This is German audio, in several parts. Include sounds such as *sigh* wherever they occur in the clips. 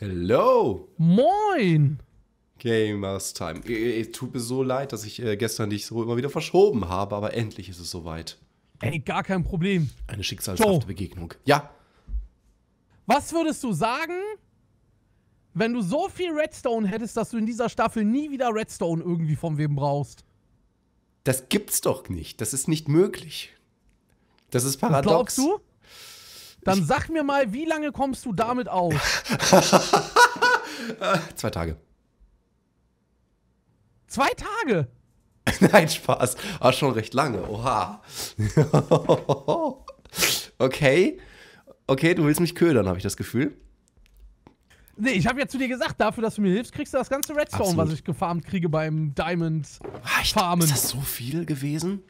Hello! Moin! Gamers Time. Äh, äh, tut mir so leid, dass ich äh, gestern dich so immer wieder verschoben habe, aber endlich ist es soweit. Ey, gar kein Problem. Eine schicksalshafte Joe. Begegnung. Ja. Was würdest du sagen, wenn du so viel Redstone hättest, dass du in dieser Staffel nie wieder Redstone irgendwie von Wem brauchst? Das gibt's doch nicht. Das ist nicht möglich. Das ist paradox. Und glaubst du? Dann ich sag mir mal, wie lange kommst du damit aus? *laughs* Äh, zwei Tage. Zwei Tage? *laughs* Nein, Spaß. War ah, schon recht lange. Oha. *laughs* okay. Okay, du willst mich ködern, habe ich das Gefühl. Nee, ich habe ja zu dir gesagt, dafür, dass du mir hilfst, kriegst du das ganze Redstone, Absolut. was ich gefarmt kriege beim Diamond Farmen. Ist das so viel gewesen?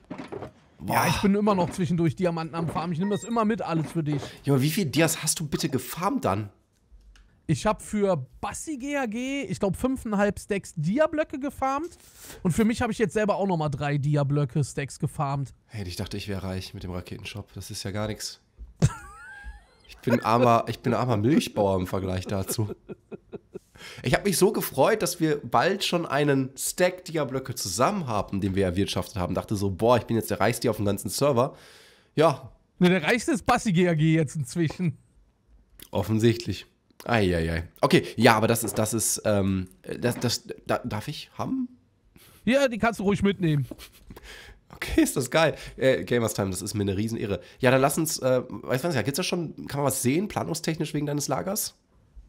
Boah. Ja, ich bin immer noch zwischendurch Diamanten am Farmen. Ich nehme das immer mit, alles für dich. Junge, wie viel Dias hast du bitte gefarmt dann? Ich habe für Bassi GAG, ich glaube, 5,5 Stacks Dia-Blöcke gefarmt. Und für mich habe ich jetzt selber auch nochmal drei Dia-Blöcke Stacks gefarmt. Hey, ich dachte, ich wäre reich mit dem Raketenshop. Das ist ja gar nichts. ich bin armer, ich bin armer Milchbauer im Vergleich dazu. Ich habe mich so gefreut, dass wir bald schon einen Stack Dia-Blöcke zusammen haben, den wir erwirtschaftet haben. Dachte so, boah, ich bin jetzt der reichste auf dem ganzen Server. Ja. Ne, der reichste ist Bassi GAG jetzt inzwischen. Offensichtlich. Eieiei. Okay, ja, aber das ist, das ist, ähm, das, das, da, darf ich haben? Ja, die kannst du ruhig mitnehmen. Okay, ist das geil. Äh, Gamers Time, das ist mir eine Riesenehre. Ja, dann lass uns, äh, weißt du was, gibt's da schon, kann man was sehen, planungstechnisch wegen deines Lagers?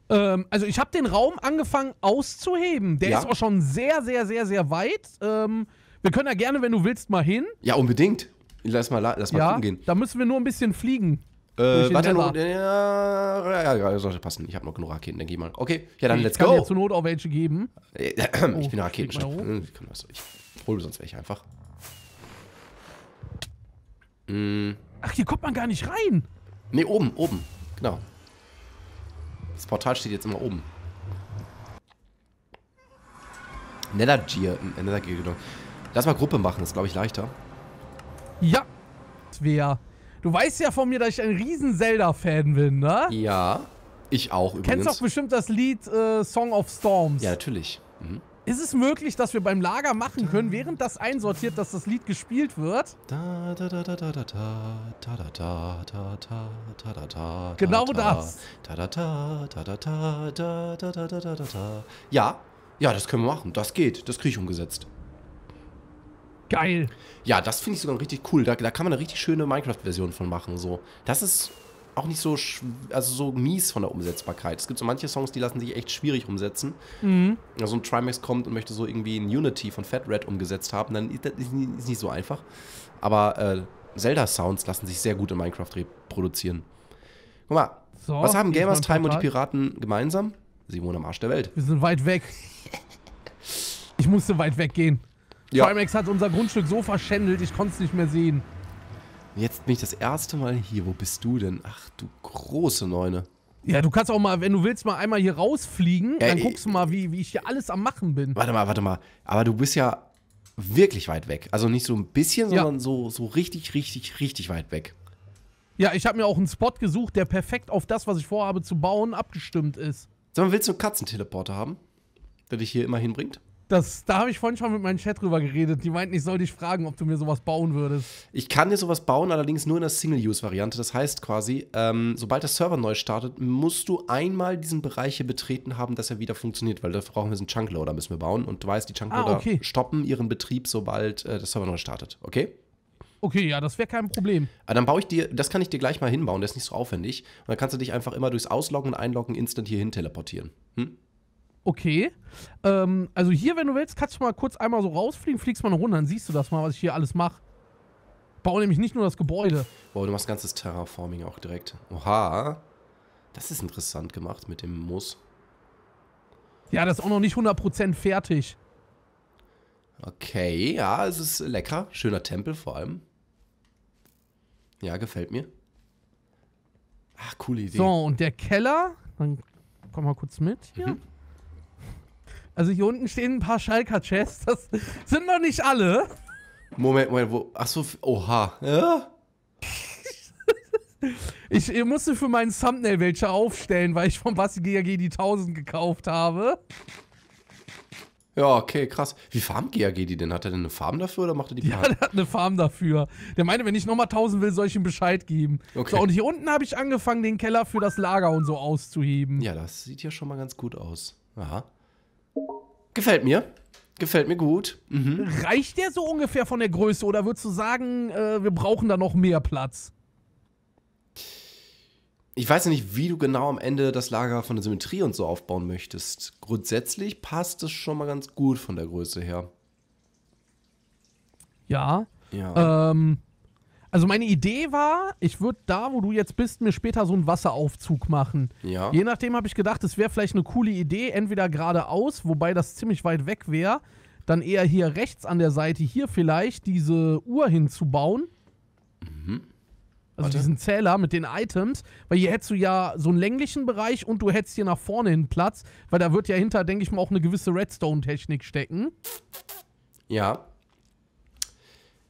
Ähm, also ich habe den Raum angefangen auszuheben. Der ja. ist auch schon sehr, sehr, sehr, sehr weit. Ähm, wir können ja gerne, wenn du willst, mal hin. Ja, unbedingt. Lass mal, lass mal ja, gehen. Da müssen wir nur ein bisschen fliegen. Äh, warte, nur, ja, ja, ja, sollte passen. Ich habe noch genug Raketen, denke ich mal. Okay, ja, dann ich let's go. Ich kann dir zur Not auch welche geben. Äh, äh, äh, ich oh, bin Raketenchef. Ich, hm, ich hole sonst welche einfach. Hm. Ach, hier kommt man gar nicht rein. Nee, oben, oben. Genau. Das Portal steht jetzt immer oben. Nethergear, äh, Nethergear, genau. Lass mal Gruppe machen, ist glaube ich leichter. Ja, wer? Du weißt ja von mir, dass ich ein riesen Zelda-Fan bin, ne? Ja, ich auch übrigens. Kennst doch bestimmt das Lied äh, Song of Storms. Ja, natürlich. Mhm. Ist es möglich, dass wir beim Lager machen können, während das einsortiert, dass das Lied gespielt wird? Genau das. Ja, ja, das können wir machen. Das geht. Das kriege ich umgesetzt. Geil. Ja, das finde ich sogar richtig cool. Da, da kann man eine richtig schöne Minecraft-Version von machen. So. Das ist auch nicht so, also so mies von der Umsetzbarkeit. Es gibt so manche Songs, die lassen sich echt schwierig umsetzen. Mhm. Also ein Trimax kommt und möchte so irgendwie ein Unity von Fat Red umgesetzt haben, dann ist das ist nicht so einfach. Aber äh, Zelda-Sounds lassen sich sehr gut in Minecraft reproduzieren. Guck mal, so, was haben Gamers Time und die Piraten gemeinsam? Sie wohnen am Arsch der Welt. Wir sind weit weg. Ich musste weit weggehen. Ja. Trimax hat unser Grundstück so verschändelt, ich konnte es nicht mehr sehen. Jetzt bin ich das erste Mal hier. Wo bist du denn? Ach, du große Neune. Ja, du kannst auch mal, wenn du willst, mal einmal hier rausfliegen. Äh, dann äh, guckst du mal, wie, wie ich hier alles am Machen bin. Warte mal, warte mal. Aber du bist ja wirklich weit weg. Also nicht so ein bisschen, ja. sondern so, so richtig, richtig, richtig weit weg. Ja, ich habe mir auch einen Spot gesucht, der perfekt auf das, was ich vorhabe zu bauen, abgestimmt ist. Sag mal, willst du einen Katzenteleporter haben? Der dich hier immer hinbringt? Das, da habe ich vorhin schon mit meinem Chat drüber geredet. Die meinten, ich soll dich fragen, ob du mir sowas bauen würdest. Ich kann dir sowas bauen, allerdings nur in der Single-Use-Variante. Das heißt quasi, ähm, sobald der Server neu startet, musst du einmal diesen Bereich hier betreten haben, dass er wieder funktioniert, weil dafür brauchen wir einen Chunkloader, müssen wir bauen. Und du weißt, die Chunkloader ah, okay. stoppen ihren Betrieb, sobald äh, der Server neu startet. Okay? Okay, ja, das wäre kein Problem. Aber ah, dann baue ich dir, das kann ich dir gleich mal hinbauen, der ist nicht so aufwendig. Und dann kannst du dich einfach immer durchs Ausloggen und Einloggen instant hierhin teleportieren. Hm? Okay. Ähm, also hier, wenn du willst, kannst du mal kurz einmal so rausfliegen, fliegst mal eine Runde, dann siehst du das mal, was ich hier alles mache. Baue nämlich nicht nur das Gebäude. Boah, du machst ganzes Terraforming auch direkt. Oha. Das ist interessant gemacht mit dem Muss. Ja, das ist auch noch nicht 100% fertig. Okay, ja, es ist lecker. Schöner Tempel vor allem. Ja, gefällt mir. Ach, coole Idee. So, und der Keller, dann komm mal kurz mit hier. Mhm. Also hier unten stehen ein paar Schalker-Chests. Das sind noch nicht alle. Moment, Moment, wo? Achso, oha. Ja? *laughs* Ich, ich musste für meinen Thumbnail welche aufstellen, weil ich vom Basti GAG die 1000 gekauft habe. Ja, okay, krass. Wie farmt GAG die denn? Hat er denn eine Farm dafür oder macht er die Farm? Ja, der hat eine Farm dafür. Der meinte, wenn ich nochmal 1000 will, soll ich ihm Bescheid geben. Okay. So, und hier unten habe ich angefangen, den Keller für das Lager und so auszuheben. Ja, das sieht ja schon mal ganz gut aus. Aha. Gefällt mir. Gefällt mir gut. Mhm. Reicht der so ungefähr von der Größe oder würdest du sagen, äh, wir brauchen da noch mehr Platz? Ich weiß ja nicht, wie du genau am Ende das Lager von der Symmetrie und so aufbauen möchtest. Grundsätzlich passt es schon mal ganz gut von der Größe her. Ja. ja. Ähm, also meine Idee war, ich würde da, wo du jetzt bist, mir später so einen Wasseraufzug machen. Ja. Je nachdem habe ich gedacht, es wäre vielleicht eine coole Idee, entweder geradeaus, wobei das ziemlich weit weg wäre, dann eher hier rechts an der Seite hier vielleicht diese Uhr hinzubauen. Mhm. Also Warte. diesen Zähler mit den Items, weil hier hättest du ja so einen länglichen Bereich und du hättest hier nach vorne hin Platz, weil da wird ja hinter, denke ich mal, auch eine gewisse Redstone-Technik stecken. Ja.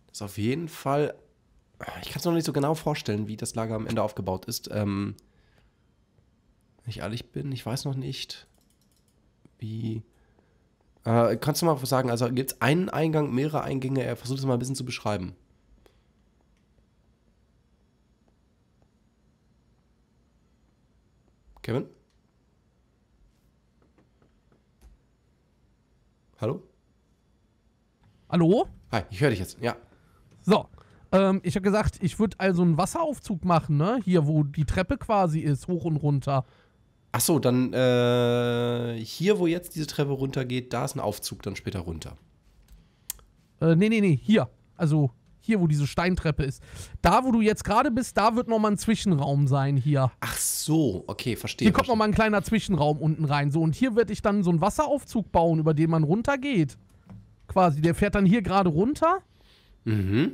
Das ist auf jeden Fall ich kann es noch nicht so genau vorstellen, wie das Lager am Ende aufgebaut ist. Ähm, wenn ich ehrlich bin, ich weiß noch nicht, wie. Äh, kannst du mal was sagen? Also gibt es einen Eingang, mehrere Eingänge? Versuch das mal ein bisschen zu beschreiben. Kevin? Hallo? Hallo? Hi, ich höre dich jetzt, ja. So, ähm, ich habe gesagt, ich würde also einen Wasseraufzug machen, ne? Hier, wo die Treppe quasi ist, hoch und runter. Ach so, dann äh, hier, wo jetzt diese Treppe runtergeht, da ist ein Aufzug dann später runter. Äh, nee, nee, nee, hier. Also hier, wo diese Steintreppe ist. Da, wo du jetzt gerade bist, da wird nochmal ein Zwischenraum sein hier. Ach so, okay, verstehe. Hier kommt nochmal ein kleiner Zwischenraum unten rein. So, und hier werde ich dann so einen Wasseraufzug bauen, über den man runtergeht. Quasi, der fährt dann hier gerade runter. Mhm.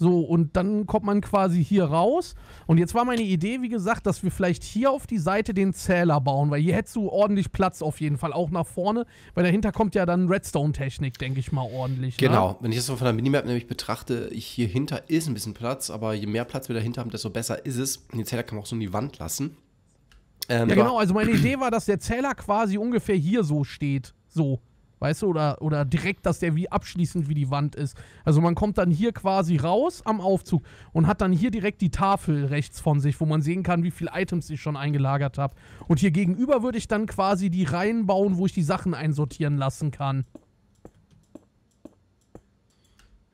So, und dann kommt man quasi hier raus. Und jetzt war meine Idee, wie gesagt, dass wir vielleicht hier auf die Seite den Zähler bauen, weil hier hättest du ordentlich Platz auf jeden Fall, auch nach vorne, weil dahinter kommt ja dann Redstone-Technik, denke ich mal, ordentlich. Ne? Genau, ne? wenn ich das von der Minimap nämlich betrachte, ich, hier hinter ist ein bisschen Platz, aber je mehr Platz wir dahinter haben, desto besser ist es. Und den Zähler kann man auch so in die Wand lassen. Ähm, ja, genau, also meine Idee war, dass der Zähler quasi ungefähr hier so steht. So. Weißt du, oder, oder direkt, dass der wie abschließend wie die Wand ist. Also man kommt dann hier quasi raus am Aufzug und hat dann hier direkt die Tafel rechts von sich, wo man sehen kann, wie viele Items ich schon eingelagert habe. Und hier gegenüber würde ich dann quasi die Reihen bauen, wo ich die Sachen einsortieren lassen kann.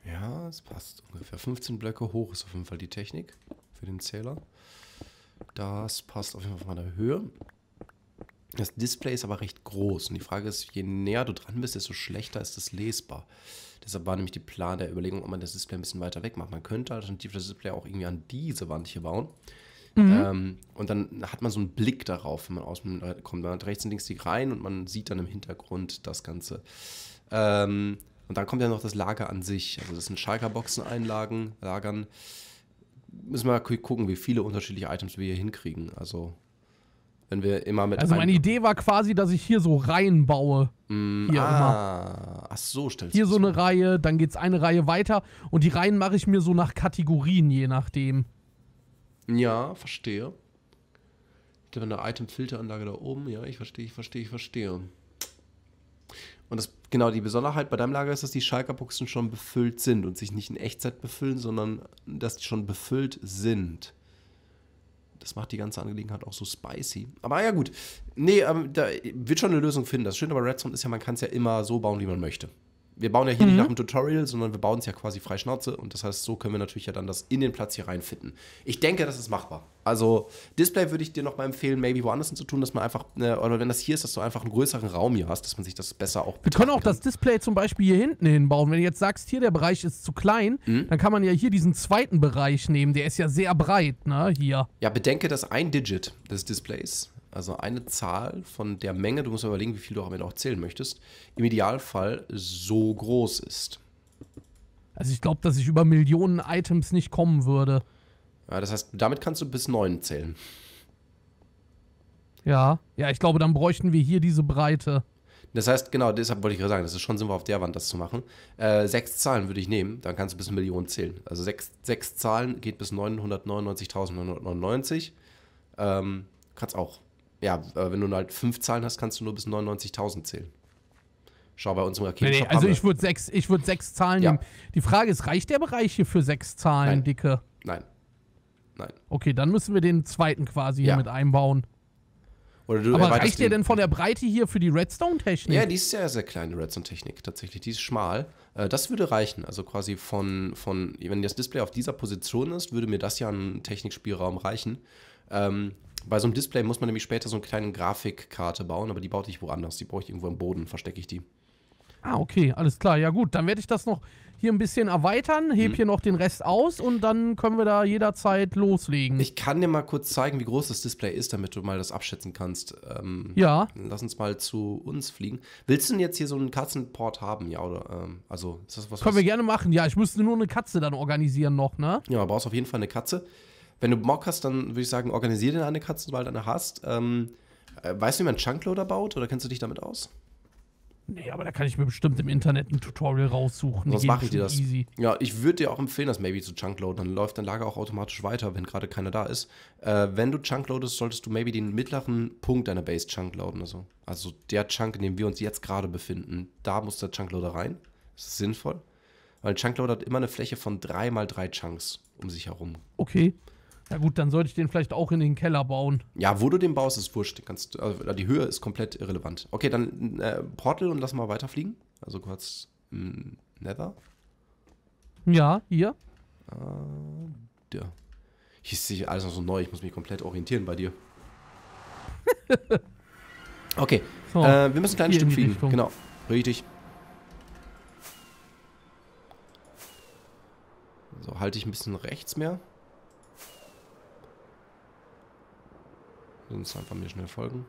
Ja, es passt ungefähr. 15 Blöcke hoch ist auf jeden Fall die Technik für den Zähler. Das passt auf jeden Fall von der Höhe. Das Display ist aber recht groß und die Frage ist, je näher du dran bist, desto schlechter ist es lesbar. Deshalb war nämlich die Plan der Überlegung, ob man das Display ein bisschen weiter weg macht. Man könnte alternativ das Display auch irgendwie an diese Wand hier bauen. Mhm. Ähm, und dann hat man so einen Blick darauf, wenn man aus außen kommt. Man hat rechts und links die rein und man sieht dann im Hintergrund das Ganze. Ähm, und dann kommt ja noch das Lager an sich. Also das sind Schalker-Boxen einlagen, lagern. Müssen wir mal gucken, wie viele unterschiedliche Items wir hier hinkriegen. Also wenn wir immer mit. Also meine Idee war quasi, dass ich hier so Reihen baue. Mm, hier ah, immer. Ach so, stellst Hier so eine mal. Reihe, dann geht's eine Reihe weiter und die Reihen mache ich mir so nach Kategorien, je nachdem. Ja, verstehe. Ich habe eine Item-Filteranlage da oben. Ja, ich verstehe, ich verstehe, ich verstehe. Und das, genau, die Besonderheit bei deinem Lager ist, dass die Schalkerboxen schon befüllt sind und sich nicht in Echtzeit befüllen, sondern dass die schon befüllt sind. Das macht die ganze Angelegenheit auch so spicy. Aber ja, gut. Nee, ähm, da wird schon eine Lösung finden. Das Schöne bei Redstone ist ja, man kann es ja immer so bauen, wie man möchte wir bauen ja hier mhm. nicht nach dem Tutorial, sondern wir bauen es ja quasi frei Schnauze. Und das heißt, so können wir natürlich ja dann das in den Platz hier reinfitten. Ich denke, das ist machbar. Also, Display würde ich dir nochmal empfehlen, maybe woanders hin zu tun, dass man einfach, ne, oder wenn das hier ist, dass du einfach einen größeren Raum hier hast, dass man sich das besser auch. Wir können auch kann. das Display zum Beispiel hier hinten hinbauen. Wenn du jetzt sagst, hier der Bereich ist zu klein, mhm. dann kann man ja hier diesen zweiten Bereich nehmen. Der ist ja sehr breit, ne, hier. Ja, bedenke das ein Digit des Displays also eine Zahl von der Menge, du musst überlegen, wie viel du am Ende auch zählen möchtest, im Idealfall so groß ist. Also ich glaube, dass ich über Millionen Items nicht kommen würde. Ja, das heißt, damit kannst du bis neun zählen. Ja, ja, ich glaube, dann bräuchten wir hier diese Breite. Das heißt, genau, deshalb wollte ich gerade sagen, das ist schon sinnvoll auf der Wand, das zu machen. Äh, sechs Zahlen würde ich nehmen, dann kannst du bis eine Million zählen. Also sechs, sechs Zahlen geht bis 999.999. Ähm, kannst auch ja, wenn du halt fünf Zahlen hast, kannst du nur bis 99.000 zählen. Schau bei uns im Raketenshop. Nee, nee, also ich würde sechs, würd sechs Zahlen ja. nehmen. Die Frage ist, reicht der Bereich hier für sechs Zahlen, Nein. Dicke? Nein. Nein. Okay, dann müssen wir den zweiten quasi ja. hier mit einbauen. Aber reicht der denn von der Breite hier für die Redstone-Technik? Ja, die ist sehr, sehr kleine Redstone-Technik tatsächlich. Die ist schmal. Äh, das würde reichen. Also quasi von, von, wenn das Display auf dieser Position ist, würde mir das ja an Technikspielraum reichen. Ähm, bei so einem Display muss man nämlich später so eine kleine Grafikkarte bauen, aber die baute ich woanders. Die brauche ich irgendwo im Boden, verstecke ich die. Ah, okay, alles klar. Ja, gut, dann werde ich das noch hier ein bisschen erweitern, heb mhm. hier noch den Rest aus und dann können wir da jederzeit loslegen. Ich kann dir mal kurz zeigen, wie groß das Display ist, damit du mal das abschätzen kannst. Ähm, ja. Lass uns mal zu uns fliegen. Willst du denn jetzt hier so einen Katzenport haben? Ja, oder? Ähm, also, ist das was? Können was? wir gerne machen, ja. Ich müsste nur eine Katze dann organisieren noch, ne? Ja, du brauchst auf jeden Fall eine Katze wenn du Bock hast, dann würde ich sagen, organisier den eine Katze, du eine hast. Ähm, äh, weißt du, wie man Chunkloader baut oder kennst du dich damit aus? Nee, aber da kann ich mir bestimmt im Internet ein Tutorial raussuchen. Sonst mache ich dir das. Easy. Ja, ich würde dir auch empfehlen, das Maybe zu chunkloaden. Dann läuft dein Lager auch automatisch weiter, wenn gerade keiner da ist. Äh, wenn du Chunkloadest, solltest du Maybe den mittleren Punkt deiner Base Chunkloaden. Also, also der Chunk, in dem wir uns jetzt gerade befinden, da muss der Chunkloader rein. Das ist sinnvoll. Weil ein Chunkloader hat immer eine Fläche von 3 x 3 Chunks um sich herum. Okay. Na gut, dann sollte ich den vielleicht auch in den Keller bauen. Ja, wo du den baust, ist wurscht. Kannst, also die Höhe ist komplett irrelevant. Okay, dann äh, Portal und lass mal weiterfliegen. Also kurz mh, hm, Nether. Ja, hier. Äh, ja. Hier ist alles noch so neu. Ich muss mich komplett orientieren bei dir. *laughs* okay, so, äh, wir müssen ein kleines Stück fliegen. Richtung. Genau, richtig. So, halte ich ein bisschen rechts mehr. Sonst einfach mir schnell folgen.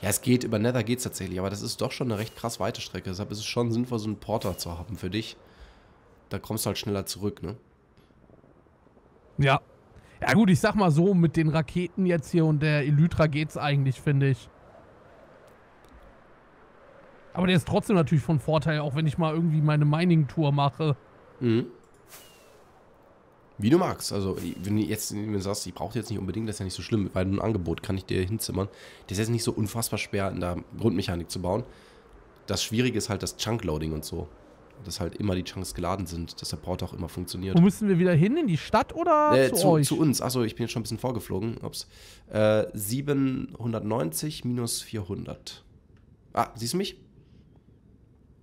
Ja, es geht, über Nether geht es tatsächlich, aber das ist doch schon eine recht krass weite Strecke. Deshalb ist es schon sinnvoll, so einen Porter zu haben für dich. Da kommst du halt schneller zurück, ne? Ja. Ja gut, ich sag mal so, mit den Raketen jetzt hier und der Elytra geht's eigentlich, finde ich. Aber der ist trotzdem natürlich von Vorteil, auch wenn ich mal irgendwie meine Mining-Tour mache. Mhm. Wie du magst. Also, wenn du jetzt wenn du sagst, ich brauche jetzt nicht unbedingt, das ist ja nicht so schlimm, weil ein Angebot kann ich dir hinzimmern. Das ist jetzt nicht so unfassbar schwer, in der Grundmechanik zu bauen. Das Schwierige ist halt das Chunk-Loading und so. Dass halt immer die Chunks geladen sind, dass der Port auch immer funktioniert. Wo müssen wir wieder hin? In die Stadt oder äh, zu, zu, euch? Zu uns. Achso, ich bin jetzt schon ein bisschen vorgeflogen. Ups. Äh, 790 minus 400. Ah, siehst du mich?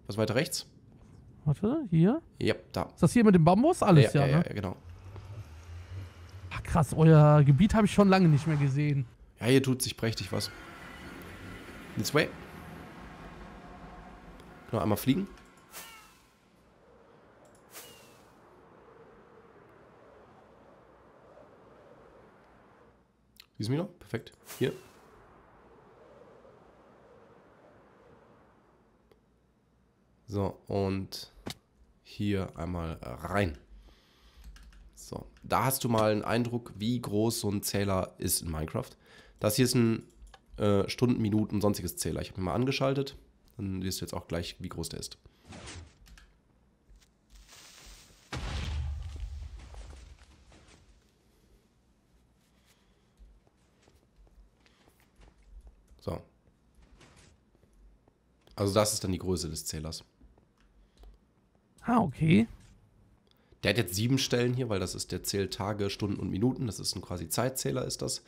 Was weiter rechts? Warte, hier? Ja, da. Ist das hier mit dem Bambus? Alles, ja, ja, ja, ne? ja genau. Ach, krass, euer Gebiet habe ich schon lange nicht mehr gesehen. Ja, hier tut sich prächtig was. This way. Genau, einmal fliegen. Siehst du mich noch? Perfekt. Hier. So, und hier einmal rein. So, da hast du mal einen Eindruck, wie groß so ein Zähler ist in Minecraft. Das hier ist ein äh, Stunden, Minuten, sonstiges Zähler. Ich habe ihn mal angeschaltet. Dann wirst du jetzt auch gleich, wie groß der ist. So. Also das ist dann die Größe des Zählers. Ah, okay. Der hat jetzt sieben Stellen hier, weil das ist, der zählt Tage, Stunden und Minuten. Das ist ein quasi Zeitzähler, ist das.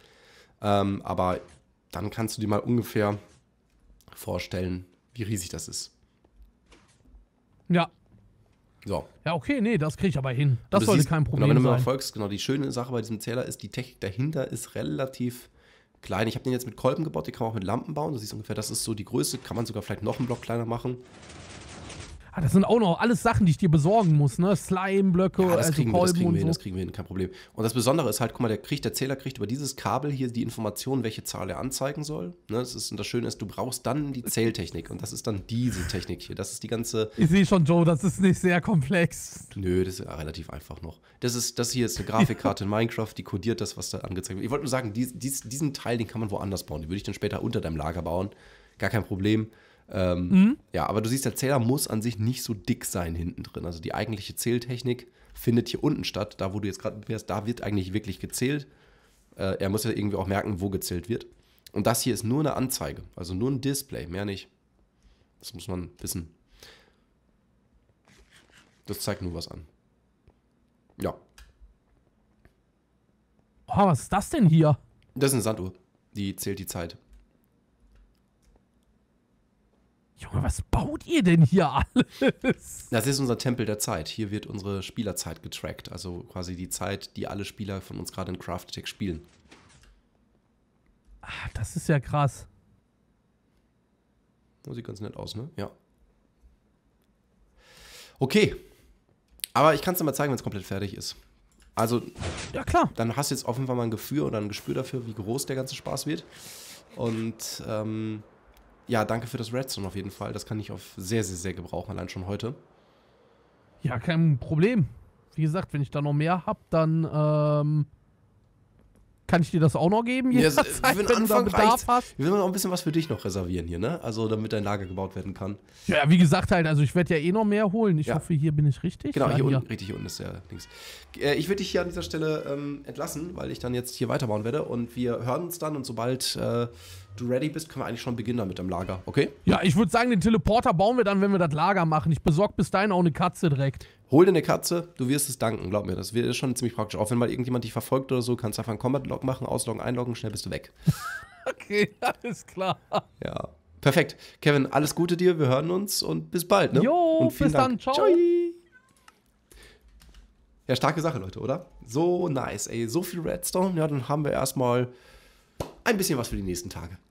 Ähm, aber dann kannst du dir mal ungefähr vorstellen, wie riesig das ist. Ja. So. Ja, okay, nee, das kriege ich aber hin. Das sollte siehst, kein Problem genau, wenn du mal folgst, genau, die schöne Sache bei diesem Zähler ist, die Technik dahinter ist relativ klein. Ich habe den jetzt mit Kolben gebaut, den kann man auch mit Lampen bauen. Du siehst ungefähr, das ist so die Größe. Kann man sogar vielleicht noch einen Block kleiner machen. Ah, das sind auch noch alles Sachen, die ich dir besorgen muss, ne? Slime-Blöcke, ja, das, also kriegen wir, das kriegen wir hin, so. das kriegen wir hin, kein Problem. Und das Besondere ist halt, guck mal, der, kriegt, der Zähler kriegt über dieses Kabel hier die Information, welche Zahl er anzeigen soll. Ne? Das, ist, und das Schöne ist, du brauchst dann die Zähltechnik und das ist dann diese Technik hier. Das ist die ganze. Ich sehe schon, Joe, das ist nicht sehr komplex. Nö, das ist relativ einfach noch. Das, ist, das hier ist eine Grafikkarte in Minecraft, die kodiert das, was da angezeigt wird. Ich wollte nur sagen, dies, dies, diesen Teil, den kann man woanders bauen. Den würde ich dann später unter deinem Lager bauen. Gar kein Problem. Ähm, mhm. Ja, aber du siehst, der Zähler muss an sich nicht so dick sein hinten drin. Also die eigentliche Zähltechnik findet hier unten statt. Da, wo du jetzt gerade wärst, da wird eigentlich wirklich gezählt. Äh, er muss ja irgendwie auch merken, wo gezählt wird. Und das hier ist nur eine Anzeige, also nur ein Display, mehr nicht. Das muss man wissen. Das zeigt nur was an. Ja. Oh, was ist das denn hier? Das ist eine Sanduhr. Die zählt die Zeit. Junge, was baut ihr denn hier alles? Das ist unser Tempel der Zeit. Hier wird unsere Spielerzeit getrackt. Also quasi die Zeit, die alle Spieler von uns gerade in Craft Tech spielen. Ach, das ist ja krass. Das oh, sieht ganz nett aus, ne? Ja. Okay. Aber ich kann es dir mal zeigen, wenn es komplett fertig ist. Also, ja klar. Dann hast du jetzt offenbar mal ein Gefühl oder ein Gespür dafür, wie groß der ganze Spaß wird. Und ähm, ja, danke für das Redstone auf jeden Fall. Das kann ich auf sehr, sehr, sehr gebrauchen, allein schon heute. Ja, kein Problem. Wie gesagt, wenn ich da noch mehr habe, dann ähm, kann ich dir das auch noch geben? Ja, Zeit, wenn, wenn Anfang du da Bedarf reicht's. hast. Wir wollen auch ein bisschen was für dich noch reservieren hier, ne? Also damit dein Lager gebaut werden kann. Ja, wie gesagt halt, also ich werde ja eh noch mehr holen. Ich ja. hoffe, hier bin ich richtig. Genau, ja, hier, hier, unten, richtig unten ist der Dings. Äh, ich würde dich hier an dieser Stelle ähm, entlassen, weil ich dann jetzt hier weiterbauen werde und wir hören uns dann und sobald äh, du ready bist, können wir eigentlich schon beginnen mit dem Lager, okay? Ja, ich würde sagen, den Teleporter bauen wir dann, wenn wir das Lager machen. Ich besorge bis dahin auch eine Katze direkt hol dir eine Katze, du wirst es danken, glaub mir. Das ist schon ziemlich praktisch. Auch wenn mal irgendjemand dich verfolgt oder so, kannst du einfach einen Combat-Log machen, ausloggen, einloggen, schnell bist du weg. *laughs* okay, alles klar. Ja. Perfekt. Kevin, alles Gute dir, wir hören uns und bis bald. Ne? Jo, und bis Dank. dann, ciao. ciao. Ja, starke Sache, Leute, oder? So nice, ey. So viel Redstone, ja, dann haben wir erstmal ein bisschen was für die nächsten Tage.